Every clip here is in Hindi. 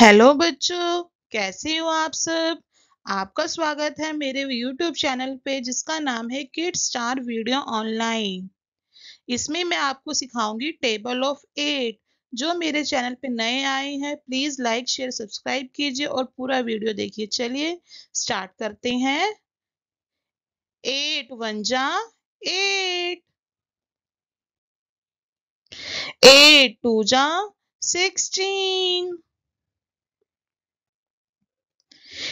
हेलो बच्चों कैसे हो आप सब आपका स्वागत है मेरे यूट्यूब चैनल पे जिसका नाम है किड स्टार वीडियो ऑनलाइन इसमें मैं आपको सिखाऊंगी टेबल ऑफ एट जो मेरे चैनल पे नए आए हैं प्लीज लाइक शेयर सब्सक्राइब कीजिए और पूरा वीडियो देखिए चलिए स्टार्ट करते हैं एट वन जा एट एट टू जा सिक्सटीन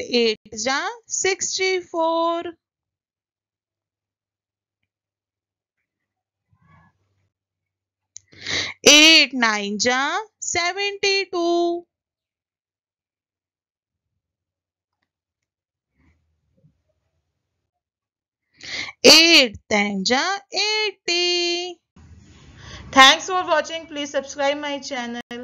8 जा 64 8 9 जा 72 8 10 80 Thanks for watching. Please subscribe my channel.